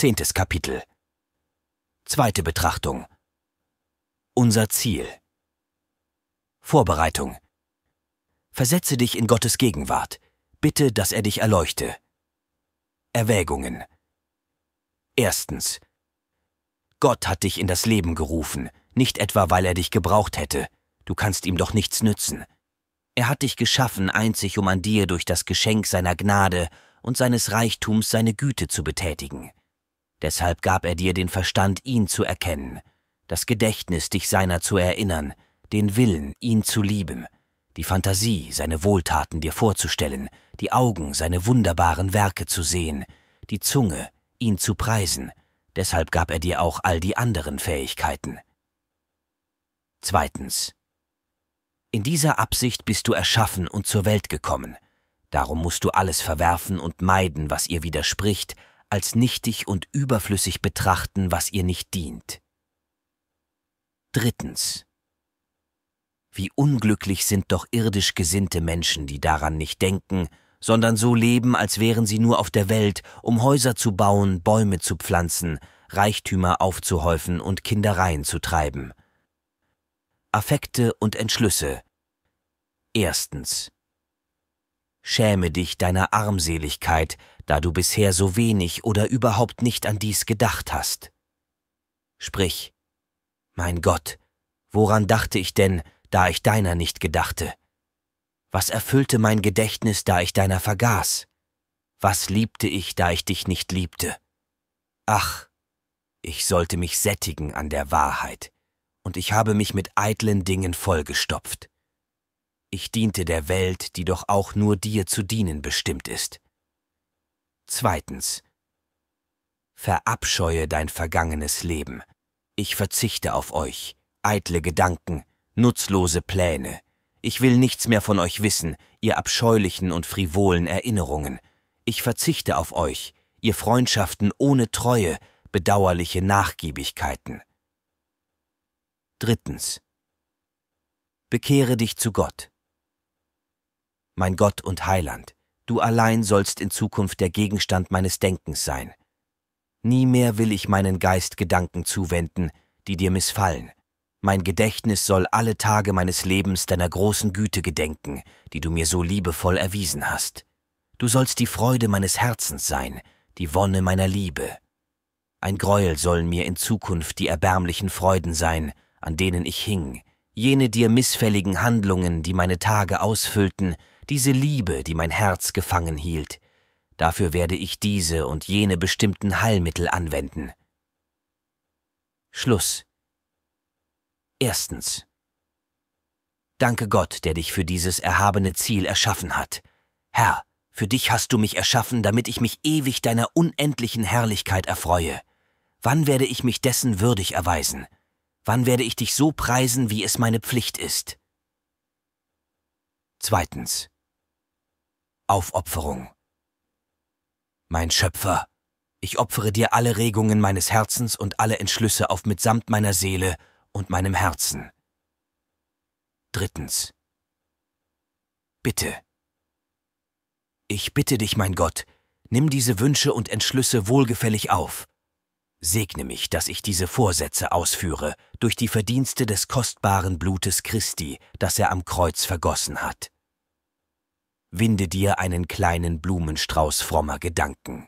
Zehntes Kapitel. Zweite Betrachtung. Unser Ziel. Vorbereitung. Versetze dich in Gottes Gegenwart. Bitte, dass er dich erleuchte. Erwägungen. Erstens. Gott hat dich in das Leben gerufen, nicht etwa, weil er dich gebraucht hätte. Du kannst ihm doch nichts nützen. Er hat dich geschaffen, einzig um an dir durch das Geschenk seiner Gnade und seines Reichtums seine Güte zu betätigen. Deshalb gab er dir den Verstand, ihn zu erkennen, das Gedächtnis, dich seiner zu erinnern, den Willen, ihn zu lieben, die Fantasie, seine Wohltaten dir vorzustellen, die Augen, seine wunderbaren Werke zu sehen, die Zunge, ihn zu preisen, deshalb gab er dir auch all die anderen Fähigkeiten. Zweitens. In dieser Absicht bist du erschaffen und zur Welt gekommen, darum musst du alles verwerfen und meiden, was ihr widerspricht, als nichtig und überflüssig betrachten, was ihr nicht dient. Drittens. Wie unglücklich sind doch irdisch gesinnte Menschen, die daran nicht denken, sondern so leben, als wären sie nur auf der Welt, um Häuser zu bauen, Bäume zu pflanzen, Reichtümer aufzuhäufen und Kindereien zu treiben. Affekte und Entschlüsse. Erstens. Schäme dich deiner Armseligkeit, da du bisher so wenig oder überhaupt nicht an dies gedacht hast. Sprich, mein Gott, woran dachte ich denn, da ich deiner nicht gedachte? Was erfüllte mein Gedächtnis, da ich deiner vergaß? Was liebte ich, da ich dich nicht liebte? Ach, ich sollte mich sättigen an der Wahrheit, und ich habe mich mit eitlen Dingen vollgestopft. Ich diente der Welt, die doch auch nur dir zu dienen bestimmt ist. Zweitens. Verabscheue dein vergangenes Leben. Ich verzichte auf euch, eitle Gedanken, nutzlose Pläne. Ich will nichts mehr von euch wissen, ihr abscheulichen und frivolen Erinnerungen. Ich verzichte auf euch, ihr Freundschaften ohne Treue, bedauerliche Nachgiebigkeiten. Drittens. Bekehre dich zu Gott. Mein Gott und Heiland, Du allein sollst in Zukunft der Gegenstand meines Denkens sein. Nie mehr will ich meinen Geist Gedanken zuwenden, die dir missfallen. Mein Gedächtnis soll alle Tage meines Lebens deiner großen Güte gedenken, die du mir so liebevoll erwiesen hast. Du sollst die Freude meines Herzens sein, die Wonne meiner Liebe. Ein Greuel sollen mir in Zukunft die erbärmlichen Freuden sein, an denen ich hing, jene dir missfälligen Handlungen, die meine Tage ausfüllten, diese Liebe, die mein Herz gefangen hielt. Dafür werde ich diese und jene bestimmten Heilmittel anwenden. Schluss. Erstens. Danke Gott, der dich für dieses erhabene Ziel erschaffen hat. Herr, für dich hast du mich erschaffen, damit ich mich ewig deiner unendlichen Herrlichkeit erfreue. Wann werde ich mich dessen würdig erweisen? Wann werde ich dich so preisen, wie es meine Pflicht ist? Zweitens. Aufopferung. Mein Schöpfer, ich opfere dir alle Regungen meines Herzens und alle Entschlüsse auf mitsamt meiner Seele und meinem Herzen. Drittens. Bitte. Ich bitte dich, mein Gott, nimm diese Wünsche und Entschlüsse wohlgefällig auf. Segne mich, dass ich diese Vorsätze ausführe, durch die Verdienste des kostbaren Blutes Christi, das er am Kreuz vergossen hat winde dir einen kleinen Blumenstrauß frommer Gedanken.